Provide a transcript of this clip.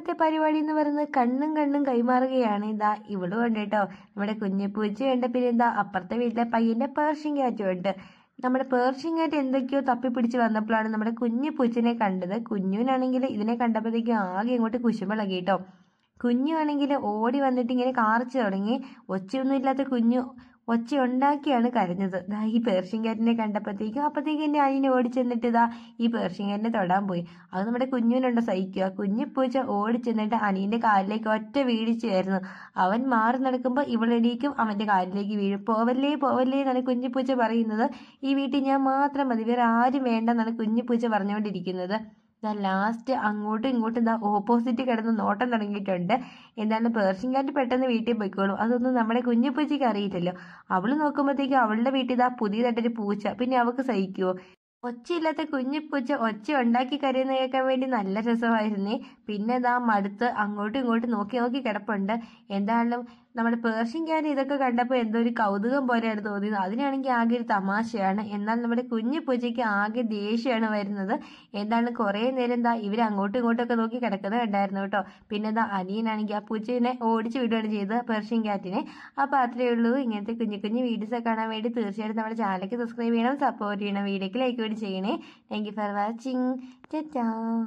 ഇന്നത്തെ പരിപാടി എന്ന് പറയുന്നത് കണ്ണും കണ്ണും കൈമാറുകയാണ് ഇതാ ഇവിടെ ഉണ്ട് കേട്ടോ നമ്മുടെ കുഞ്ഞിപ്പൂച്ച ഉണ്ട് പിന്നെ എന്താ അപ്പുറത്തെ വീട്ടിലെ പയ്യന്റെ പേർഷ്യൻ ക്യാറ്റും ഉണ്ട് നമ്മുടെ പേർഷ്യൻ കാറ്റ് എന്തൊക്കെയോ പിടിച്ച് വന്നപ്പോഴാണ് നമ്മുടെ കുഞ്ഞു പൂച്ചനെ കണ്ടത് കുഞ്ഞുവിനാണെങ്കിൽ ഇതിനെ കണ്ടപ്പോഴത്തേക്കും ആകെ ഇങ്ങോട്ട് കുശുമ്പളകി കേട്ടോ കുഞ്ഞു ആണെങ്കിൽ ഓടി വന്നിട്ട് ഇങ്ങനെ കാർച്ച് തുടങ്ങി ഒച്ചയൊന്നും ഇല്ലാത്ത കുഞ്ഞു ഒച്ചയുണ്ടാക്കിയാണ് കരഞ്ഞത് ദാ ഈ പേർഷ്യൻ കാറ്റിനെ കണ്ടപ്പോഴത്തേക്കും അപ്പോഴത്തേക്കും എൻ്റെ അനിയനെ ഓടിച്ചെന്നിട്ട് ഇതാ ഈ പേർഷ്യൻ കാറ്റിനെ തൊടാൻ പോയി അത് നമ്മുടെ കുഞ്ഞിനുണ്ടോ സഹിക്കുക പൂച്ച ഓടിച്ചെന്നിട്ട് അനിയൻ്റെ കാലിലേക്ക് ഒറ്റ വീഴിച്ചായിരുന്നു അവൻ മാറി നടക്കുമ്പോൾ ഇവളെണീക്കും അവൻ്റെ കാലിലേക്ക് വീഴും പോവല്ലേ പോവല്ലേ എന്നാണ് പൂച്ച പറയുന്നത് ഈ വീട്ടിൽ ഞാൻ മാത്രം മതി വേറെ ആരും വേണ്ടെന്നാണ് പൂച്ച പറഞ്ഞുകൊണ്ടിരിക്കുന്നത് ദാ ലാസ്റ്റ് അങ്ങോട്ടും ഇങ്ങോട്ടും ഇതാ ഓപ്പോസിറ്റ് കിടന്ന് നോട്ടം തുടങ്ങിയിട്ടുണ്ട് എന്താണ് പേർഷ്യൻ കാറ്റ് പെട്ടെന്ന് വീട്ടിൽ പോയിക്കോളും അതൊന്നും നമ്മുടെ കുഞ്ഞുപ്പൂച്ചയ്ക്ക് അറിയില്ലല്ലോ അവൾ നോക്കുമ്പോഴത്തേക്കും അവളുടെ വീട്ടിൽ ഇതാ പുതിയതായിട്ടൊരു പൂച്ച പിന്നെ അവൾക്ക് സഹിക്കുമോ ഒച്ചയില്ലാത്ത കുഞ്ഞിപ്പൂച്ച ഒച്ച ഉണ്ടാക്കി കരയുന്ന കേൾക്കാൻ വേണ്ടി നല്ല രസമായിരുന്നേ പിന്നെ ഇതാ മടുത്ത് അങ്ങോട്ടും ഇങ്ങോട്ടും നോക്കി നോക്കി കിടപ്പുണ്ട് എന്താണെങ്കിലും നമ്മുടെ പേർഷ്യൻ ക്യാൻ ഇതൊക്കെ കണ്ടപ്പോൾ എന്തോ ഒരു കൗതുകം പോലെയാണ് തോന്നിയത് അതിനാണെങ്കിൽ ആകെ ഒരു തമാശയാണ് എന്നാൽ നമ്മുടെ കുഞ്ഞു പൂജയ്ക്ക് ആകെ ദേഷ്യമാണ് വരുന്നത് എന്താണ് കുറേ നേരം എന്താ ഇവർ അങ്ങോട്ടും ഇങ്ങോട്ടൊക്കെ നോക്കി കിടക്കുന്നത് ഉണ്ടായിരുന്നു കേട്ടോ പിന്നെ എന്താ അനിയനാണെങ്കിൽ ആ പൂച്ചനെ ഓടിച്ചു വിടുകയാണ് ചെയ്തത് പേർഷ്യൻ ക്യാറ്റിനെ അപ്പോൾ അത്രയേ ഉള്ളൂ ഇങ്ങനത്തെ കുഞ്ഞു കുഞ്ഞു വീഡിയോസ് കാണാൻ വേണ്ടി തീർച്ചയായിട്ടും നമ്മുടെ ചാനലിലേക്ക് സബ്സ്ക്രൈബ് ചെയ്യണം സപ്പോർട്ട് ചെയ്യണം വീഡിയോക്ക് ലൈക്ക് കൂടി ചെയ്യണേ താങ്ക് യു ഫോർ വാച്ചിങ് ടാ